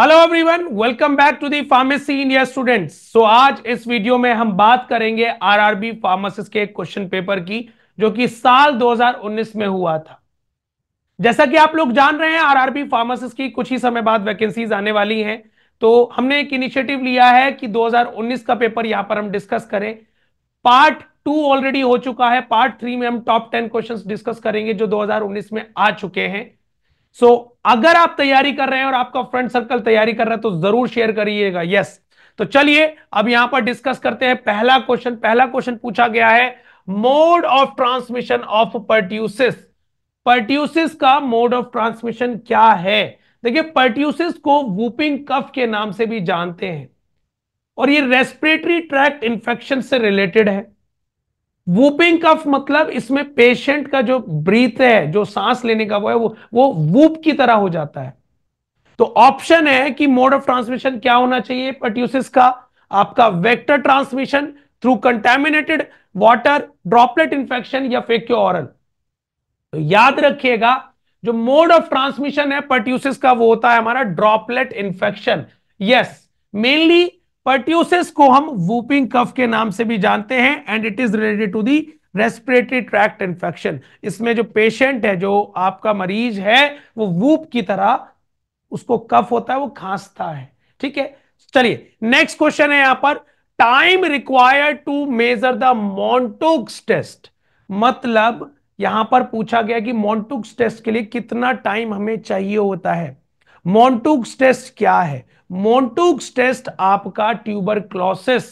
hello everyone welcome back to the pharmacy India students so आज इस video में हम बात करेंगे आरआरबी फार्मासिस्ट के क्वेश्चन पेपर की जो कि साल 2019 में हुआ था जैसा कि आप लोग जान रहे हैं आरआरबी फार्मासिस्ट की कुछ ही समय बाद वैकेंसीज आने वाली हैं तो हमने एक इनिशिएटिव लिया है कि 2019 का पेपर यहां पर हम डिस्कस करें पार्ट टू ऑलरेडी हो चुका है पार्ट थ्री में हम टॉप टेन क्वेश्चन डिस्कस करेंगे जो दो में आ चुके हैं सो so, अगर आप तैयारी कर रहे हैं और आपका फ्रेंड सर्कल तैयारी कर रहा है तो जरूर शेयर करिएगा यस तो चलिए अब यहां पर डिस्कस करते हैं पहला क्वेश्चन पहला क्वेश्चन पूछा गया है mode of transmission of pertussis pertussis का मोड ऑफ ट्रांसमिशन क्या है देखिए पर्ट्यूसिस को वूपिंग कफ के नाम से भी जानते हैं और ये रेस्पिरेटरी ट्रैक्ट इंफेक्शन से रिलेटेड है वूपिंग कफ मतलब इसमें पेशेंट का जो ब्रीथ है जो सांस लेने का वो है वो वो वूप की तरह हो जाता है तो ऑप्शन है कि मोड ऑफ ट्रांसमिशन क्या होना चाहिए पट्यूसिस का आपका vector transmission through contaminated water droplet infection या फेक्यो ऑरल तो याद रखिएगा जो मोड ऑफ ट्रांसमिशन है पट्यूसिस का वो होता है हमारा droplet infection yes mainly pertussis को हम वूपिंग कफ के नाम से भी जानते हैं and it is related to the respiratory tract infection इसमें जो पेशेंट है जो आपका मरीज है वो वूप की तरह उसको कफ होता है वो खांसता है ठीक है चलिए नेक्स्ट क्वेश्चन है यहां पर time required to measure the Mantoux test मतलब यहां पर पूछा गया कि मोन्टोक्स टेस्ट के लिए कितना टाइम हमें चाहिए होता है मोन्टूक्स टेस्ट क्या है मोन्टूक्स टेस्ट आपका ट्यूबर क्लॉसिस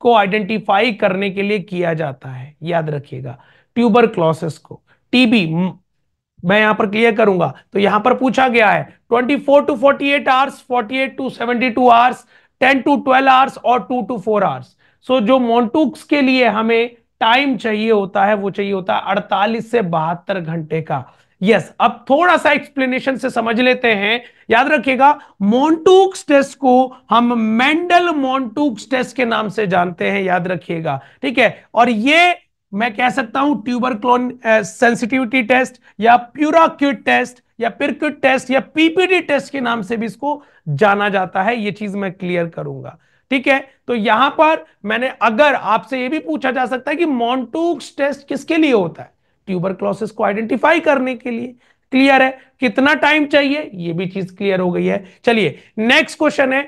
को आइडेंटिफाई करने के लिए किया जाता है याद रखिएगा ट्यूबर क्लॉसिस को टीबी मैं यहां पर क्लियर करूंगा तो यहां पर पूछा गया है 24 to 48 eight hours forty to 72 to hours ten to 12 hours और 2 टू 4 आवर्स सो जो मोन्टूक्स के लिए हमें टाइम चाहिए होता है वो चाहिए होता है अड़तालीस से बहत्तर घंटे का यस अब थोड़ा सा एक्सप्लेनेशन से समझ लेते हैं याद रखिएगा मोन्टूक्स टेस्ट को हम मेंडल मोन्टूक्स टेस्ट के नाम से जानते हैं याद रखिएगा ठीक है और ये मैं कह सकता हूं ट्यूबर क्लोन सेंसिटिविटी टेस्ट या प्यूराक्यूट टेस्ट या पिरक्यूट टेस्ट या पीपीडी टेस्ट के नाम से भी इसको जाना जाता है ये चीज मैं क्लियर करूंगा ठीक है तो यहां पर मैंने अगर आपसे ये भी पूछा जा सकता है कि मोन्टूक्स टेस्ट किसके लिए होता है ट्यूबर क्लोसिस को आइडेंटिफाई करने के लिए क्लियर है कितना टाइम चाहिए ये भी चीज क्लियर हो गई है चलिए नेक्स्ट क्वेश्चन है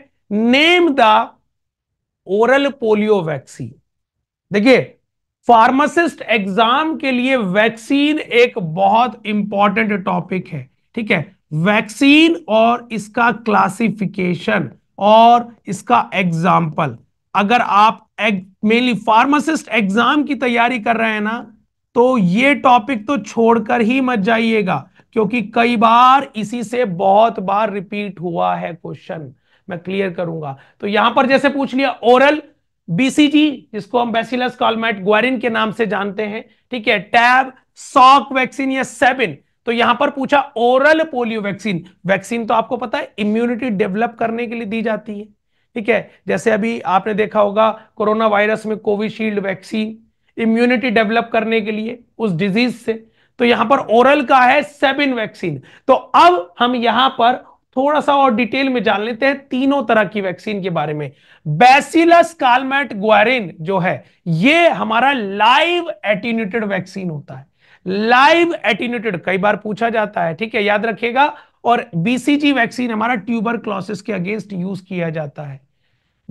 name the oral polio vaccine देखिए फार्मासिस्ट एग्जाम के लिए वैक्सीन एक बहुत इंपॉर्टेंट टॉपिक है ठीक है वैक्सीन और इसका क्लासिफिकेशन और इसका एग्जाम्पल अगर आप मेनली फार्मासिस्ट एग्जाम की तैयारी कर रहे हैं ना तो ये टॉपिक तो छोड़कर ही मत जाइएगा क्योंकि कई बार इसी से बहुत बार रिपीट हुआ है क्वेश्चन मैं क्लियर करूंगा तो यहां पर जैसे पूछ लिया ओरल बीसीजी जिसको हम बेसिलस कॉलमेट ग्वारिन के नाम से जानते हैं ठीक है टैब सॉक वैक्सीन या सेबिन तो यहां पर पूछा ओरल पोलियो वैक्सीन वैक्सीन तो आपको पता है इम्यूनिटी डेवलप करने के लिए दी जाती है ठीक है जैसे अभी आपने देखा होगा कोरोना वायरस में कोविशील्ड वैक्सीन इम्यूनिटी डेवलप करने के लिए उस डिजीज से तो यहां पर ओरल का है सेबिन वैक्सीन तो अब हम यहां पर थोड़ा सा और डिटेल में जान लेते हैं तीनों तरह की वैक्सीन के बारे में बेसिलस कालमेट ग्वारिन जो है ये हमारा लाइव एटीन्यूटेड वैक्सीन होता है लाइव एटीन्यूटेड कई बार पूछा जाता है ठीक है याद रखिएगा और बीसीजी वैक्सीन हमारा ट्यूबर क्लॉसिस के अगेंस्ट यूज किया जाता है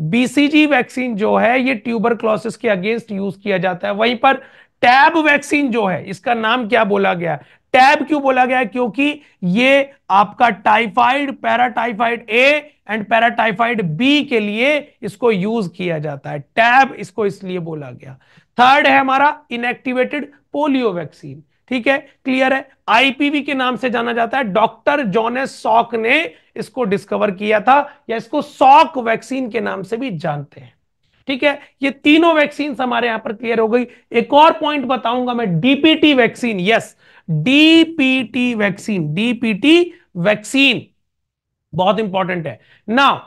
बीसीजी वैक्सीन जो है ये ट्यूबर क्लोसिस के अगेंस्ट यूज किया जाता है वहीं पर टैब वैक्सीन जो है इसका नाम क्या बोला गया टैब क्यों बोला गया क्योंकि ये आपका typhoid paratyphoid A and paratyphoid B के लिए इसको यूज किया जाता है टैब इसको इसलिए बोला गया थर्ड है हमारा इनएक्टिवेटेड पोलियो वैक्सीन ठीक है क्लियर है आईपीवी के नाम से जाना जाता है डॉक्टर जॉनेस सॉक ने इसको डिस्कवर किया था या इसको सॉक वैक्सीन के नाम से भी जानते हैं ठीक है ये तीनों वैक्सीन हमारे यहां पर क्लियर हो गई एक और पॉइंट बताऊंगा मैं DPT vaccine yes DPT vaccine DPT vaccine बहुत इंपॉर्टेंट है नाउ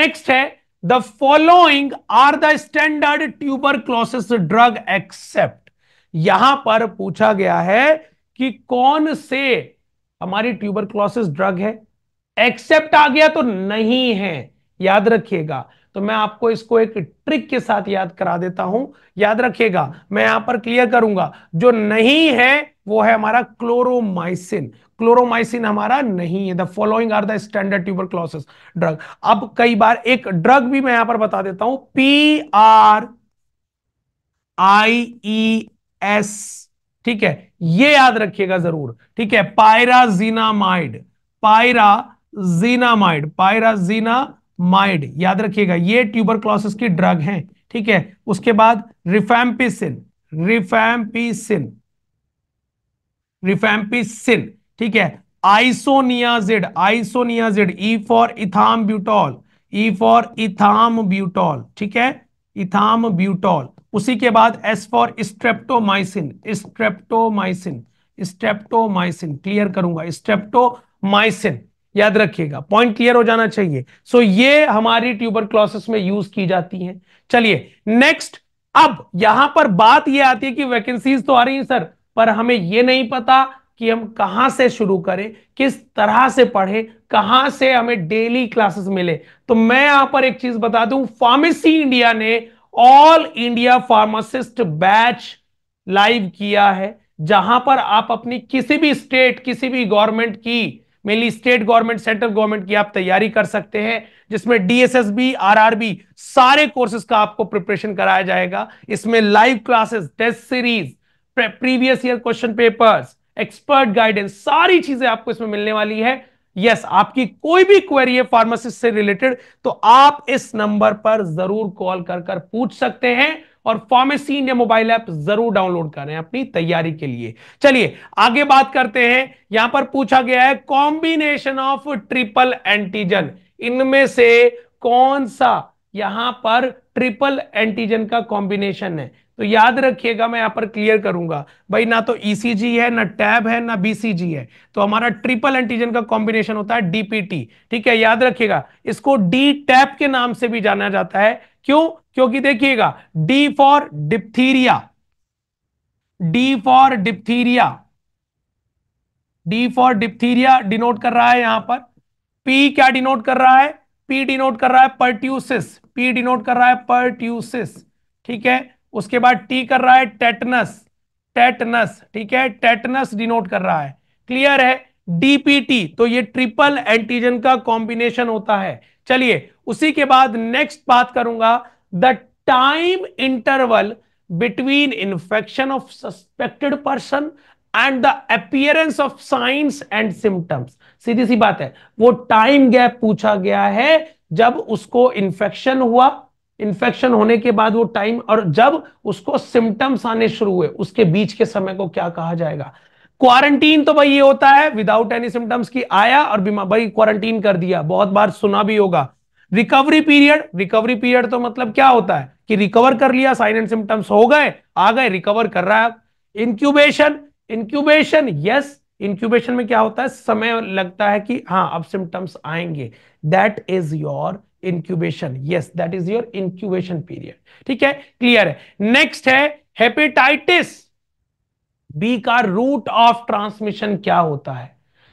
नेक्स्ट है the following are the standard tuberculosis drug except यहां पर पूछा गया है कि कौन से हमारी ट्यूबर क्लॉसिस ड्रग है एक्सेप्ट आ गया तो नहीं है याद रखिएगा तो मैं आपको इसको एक ट्रिक के साथ याद करा देता हूं याद रखिएगा मैं यहां पर क्लियर करूंगा जो नहीं है वो है हमारा क्लोरोमाइसिन क्लोरोमाइसिन हमारा नहीं है the following are the standard tuberculosis drug अब कई बार एक ड्रग भी मैं यहां पर बता देता हूं P R I E S ठीक है ये याद रखिएगा जरूर ठीक है पायराजीनामाइड पायराजीनामाइड पायराजीनामाइड याद रखिएगा ये क्लॉसिस की ड्रग है ठीक है उसके बाद रिफेम्पिसिन रिफेम्पिसिन रिफेम्पिसिन ठीक है isoniazid isoniazid E e for ethambutol e E for ethambutol ठीक है इथाम ब्यूटॉल उसी के बाद S for streptomycin streptomycin streptomycin clear करूंगा स्ट्रेप्टोमाइसिन याद रखिएगा पॉइंट क्लियर हो जाना चाहिए सो so, ये हमारी ट्यूबर क्लॉसेस में यूज की जाती हैं चलिए नेक्स्ट अब यहां पर बात ये आती है कि वैकेंसीज तो आ रही हैं सर पर हमें ये नहीं पता कि हम कहां से शुरू करें किस तरह से पढ़े कहां से हमें डेली क्लासेस मिले तो मैं यहां पर एक चीज बता दूं फार्मेसी इंडिया ने all India pharmacist batch live किया है जहां पर आप अपनी किसी भी स्टेट किसी भी गवर्नमेंट की mainly state government central government की आप तैयारी कर सकते हैं जिसमें डीएसएसबी आरआरबी सारे कोर्सेज का आपको प्रिपरेशन कराया जाएगा इसमें live classes test series previous year question papers expert guidance सारी चीजें आपको इसमें मिलने वाली है यस yes, आपकी कोई भी क्वेरी है फार्मासिस्ट से रिलेटेड तो आप इस नंबर पर जरूर कॉल कर कर पूछ सकते हैं और फार्मेसी इंडिया मोबाइल ऐप जरूर डाउनलोड करें अपनी तैयारी के लिए चलिए आगे बात करते हैं यहां पर पूछा गया है कॉम्बिनेशन ऑफ ट्रिपल एंटीजन इनमें से कौन सा यहां पर ट्रिपल एंटीजन का कॉम्बिनेशन है तो याद रखिएगा मैं यहां पर क्लियर करूंगा भाई ना तो ईसीजी e है ना टैब है ना बीसीजी है तो हमारा ट्रिपल एंटीजन का कॉम्बिनेशन होता है डीपीटी ठीक है याद रखिएगा इसको डी टैप के नाम से भी जाना जाता है क्यों क्योंकि देखिएगा D for diphtheria D for diphtheria D for diphtheria denote कर रहा है यहां पर पी क्या डिनोट कर रहा है पी डिनोट कर रहा है पर्ट्यूसिस पी डिनोट कर रहा है पर्ट्यूसिस ठीक है उसके बाद टी कर रहा है टेटनस टेटनस ठीक है टेटनस डिनोट कर रहा है क्लियर है डीपीटी तो ये ट्रिपल एंटीजन का कॉम्बिनेशन होता है चलिए उसी के बाद नेक्स्ट बात करूंगा the time interval between infection of suspected person and the appearance of signs and symptoms सीधी सी बात है वो टाइम गैप पूछा गया है जब उसको इंफेक्शन हुआ इन्फेक्शन होने के बाद वो टाइम और जब उसको सिम्टम्स आने शुरू हुए उसके बीच के समय को क्या कहा जाएगा क्वारंटीन तो भाई ये होता है विदाउट एनी सिम्टम्स की आया और बीमार भाई क्वारंटीन कर दिया बहुत बार सुना भी होगा रिकवरी पीरियड रिकवरी पीरियड तो मतलब क्या होता है कि रिकवर कर लिया साइन एंड सिम्टम्स हो गए आ गए रिकवर कर रहा है इंक्यूबेशन इंक्यूबेशन यस इंक्यूबेशन में क्या होता है समय लगता है कि हाँ अब सिम्टम्स आएंगे that is your incubation yes that is your incubation period ठीक है क्लियर है नेक्स्ट है हेपेटाइटिस बी का रूट ऑफ ट्रांसमिशन क्या होता है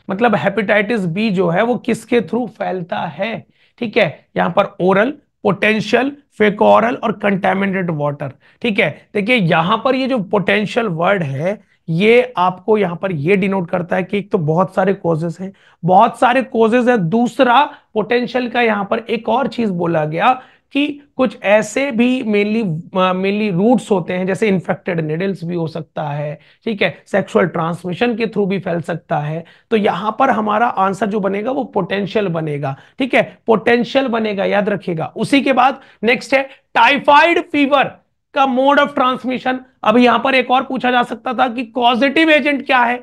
मतलब हेपेटाइटिस बी जो है वो किसके थ्रू फैलता है ठीक है यहां पर ओरल पोटेंशियल फेकोरल और कंटेमिनेटेड वाटर ठीक है देखिए यहां पर ये जो पोटेंशियल वर्ड है ये आपको यहां पर ये डिनोट करता है कि एक तो बहुत सारे कोजेस हैं बहुत सारे कोजेस हैं दूसरा पोटेंशियल का यहां पर एक और चीज बोला गया कि कुछ ऐसे भी मेनली मेनली रूट्स होते हैं जैसे इन्फेक्टेड निडल्स भी हो सकता है ठीक है सेक्सुअल ट्रांसमिशन के थ्रू भी फैल सकता है तो यहां पर हमारा आंसर जो बनेगा वो पोटेंशियल बनेगा ठीक है पोटेंशियल बनेगा याद रखिएगा उसी के बाद नेक्स्ट है टाइफाइड फीवर का मोड ऑफ ट्रांसमिशन अब यहां पर एक और पूछा जा सकता था कि पॉजिटिव एजेंट क्या है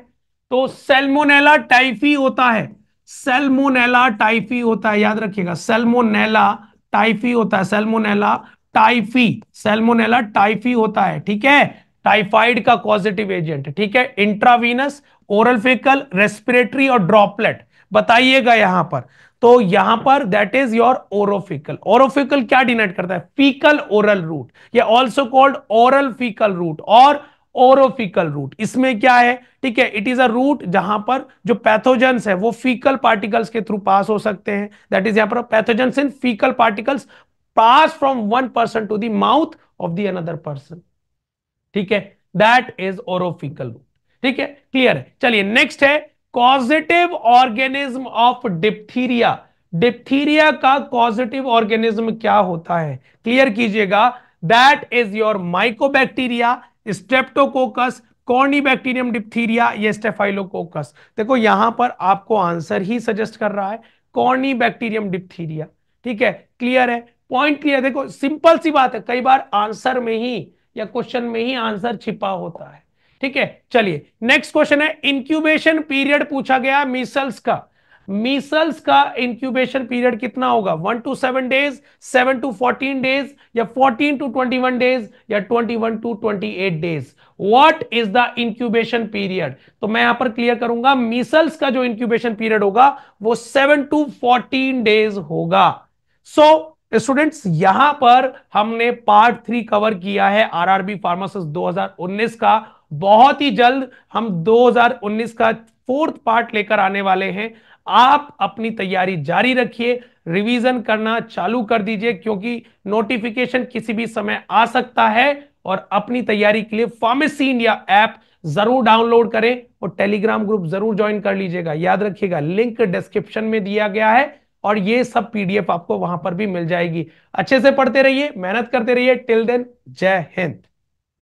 तो सेलमोनेला टाइफी होता है सेलमोनेला टाइफी होता है याद रखिएगा सेलमोनेला टाइफी होता है सेलमोनेला टाइफी सेल्मोनेला टाइफी होता है ठीक है टाइफाइड का पॉजिटिव एजेंट ठीक है इंट्रावीनस ओरल फेकल रेस्पिरेटरी और ड्रॉपलेट बताइएगा यहां पर तो यहां पर that is your orofaecal orofaecal क्या डिनाइट करता है फीकल ओरल रूट ये also called oral faecal route और ओरोफिकल रूट इसमें क्या है ठीक है इट इज अ रूट जहां पर जो पैथोजेंस है वो फीकल पार्टिकल्स के थ्रू पास हो सकते हैं दैट इज यहां पर pathogens in faecal particles pass from one person to the mouth of the another person ठीक है दैट इज ओरोफिकल रूट ठीक है क्लियर है चलिए नेक्स्ट है causative organism of diphtheria diphtheria का कॉजिटिव ऑर्गेनिज्म क्या होता है क्लियर कीजिएगा that is your mycobacteria streptococcus bacterium diphtheria ये स्टेफाइलोकोकस देखो यहां पर आपको आंसर ही सजेस्ट कर रहा है कॉर्नी बैक्टीरियम डिप्थीरिया ठीक है क्लियर है पॉइंट क्लियर देखो सिंपल सी बात है कई बार आंसर में ही या क्वेश्चन में ही आंसर छिपा होता है ठीक है चलिए नेक्स्ट क्वेश्चन है इंक्यूबेशन पीरियड पूछा गया मीसल्स का मीसल्स का इंक्यूबेशन पीरियड कितना होगा one to seven days seven to fourteen days या fourteen to twenty one days या twenty one to twenty eight days what is the incubation period तो मैं यहां पर क्लियर करूंगा मीसल्स का जो इंक्यूबेशन पीरियड होगा वो सेवन टू फोर्टीन डेज होगा सो so, स्टूडेंट्स यहां पर हमने पार्ट थ्री कवर किया है आरआरबी फार्मास 2019 का बहुत ही जल्द हम 2019 का फोर्थ पार्ट लेकर आने वाले हैं आप अपनी तैयारी जारी रखिए रिवीजन करना चालू कर दीजिए क्योंकि नोटिफिकेशन किसी भी समय आ सकता है और अपनी तैयारी के लिए फार्मेसी इंडिया ऐप जरूर डाउनलोड करें और टेलीग्राम ग्रुप जरूर ज्वाइन कर लीजिएगा याद रखिएगा लिंक डिस्क्रिप्शन में दिया गया है और ये सब पीडीएफ आपको वहां पर भी मिल जाएगी अच्छे से पढ़ते रहिए मेहनत करते रहिए टिल देन जय हिंद